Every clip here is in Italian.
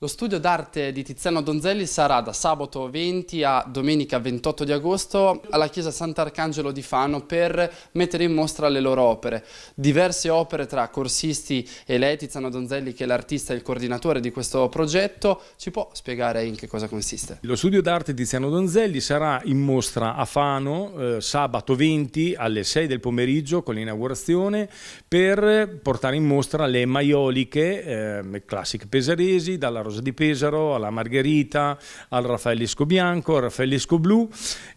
Lo studio d'arte di Tiziano Donzelli sarà da sabato 20 a domenica 28 di agosto alla chiesa Sant'Arcangelo di Fano per mettere in mostra le loro opere. Diverse opere tra corsisti e lei, Tiziano Donzelli, che è l'artista e il coordinatore di questo progetto, ci può spiegare in che cosa consiste? Lo studio d'arte di Tiziano Donzelli sarà in mostra a Fano eh, sabato 20 alle 6 del pomeriggio con l'inaugurazione per portare in mostra le maioliche eh, classiche pesaresi dalla Rosa di Pesaro, alla Margherita, al Raffaellisco Bianco, al Raffaellisco Blu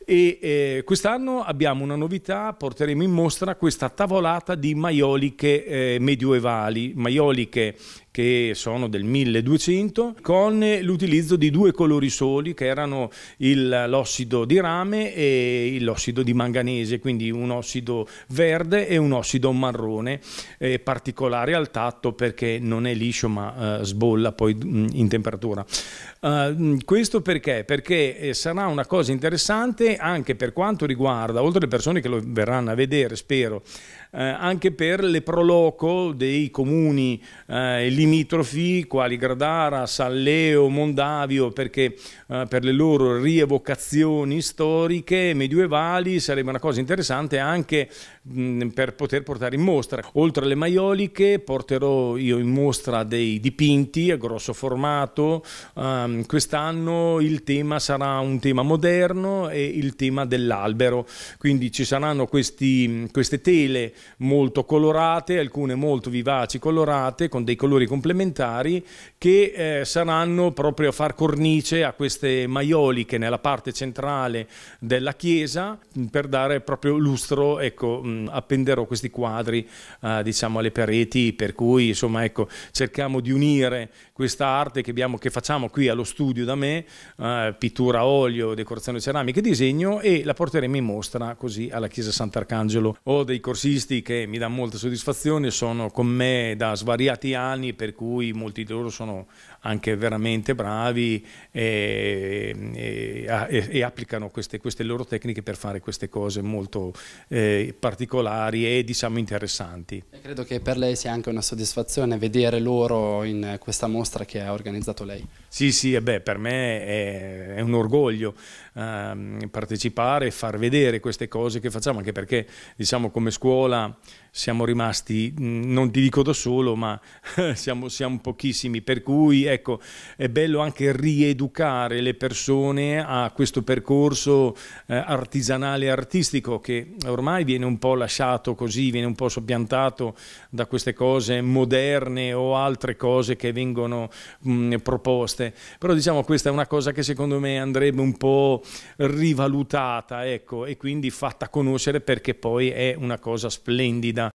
e eh, quest'anno abbiamo una novità, porteremo in mostra questa tavolata di maioliche eh, medioevali, maioliche che sono del 1200 con l'utilizzo di due colori soli che erano l'ossido di rame e l'ossido di manganese, quindi un ossido verde e un ossido marrone, eh, particolare al tatto perché non è liscio ma eh, sbolla poi mm, in temperatura. Uh, questo perché? Perché eh, sarà una cosa interessante anche per quanto riguarda, oltre alle persone che lo verranno a vedere, spero, eh, anche per le proloco dei comuni eh, limitrofi quali Gradara, Salleo, Mondavio, perché eh, per le loro rievocazioni storiche medievali sarebbe una cosa interessante anche mh, per poter portare in mostra. Oltre alle maioliche porterò io in mostra dei dipinti a grosso formato, um, quest'anno il tema sarà un tema moderno e il tema dell'albero, quindi ci saranno questi, queste tele molto colorate, alcune molto vivaci, colorate, con dei colori complementari che eh, saranno proprio a far cornice a queste maioliche nella parte centrale della chiesa mm, per dare proprio lustro, ecco, mh, mm, appenderò questi quadri eh, diciamo alle pareti, per cui insomma ecco, cerchiamo di unire questa arte che, abbiamo, che facciamo qui allo studio da me, eh, pittura a olio, decorazione ceramica e disegno e la porteremo in mostra così alla chiesa Sant'Arcangelo. Ho dei corsisti musicisti che mi danno molta soddisfazione, sono con me da svariati anni, per cui molti di loro sono anche veramente bravi e, e, e applicano queste, queste, loro tecniche per fare queste cose molto eh, particolari e diciamo interessanti. E credo che per lei sia anche una soddisfazione vedere loro in questa mostra che ha organizzato lei. Sì, sì, eh beh, per me è, è un orgoglio eh, partecipare e far vedere queste cose che facciamo, anche perché diciamo come scuola siamo rimasti, mm, non ti dico da solo, ma siamo, siamo, pochissimi. Per cui ecco, è bello anche rieducare le persone a questo percorso eh, artigianale e artistico che ormai viene un po' lasciato così, viene un po' soppiantato da queste cose moderne o altre cose che vengono mh, mm, proposte. Però diciamo questa è una cosa che secondo me andrebbe un po' rivalutata ecco, e quindi fatta conoscere perché poi è una cosa speciale splendida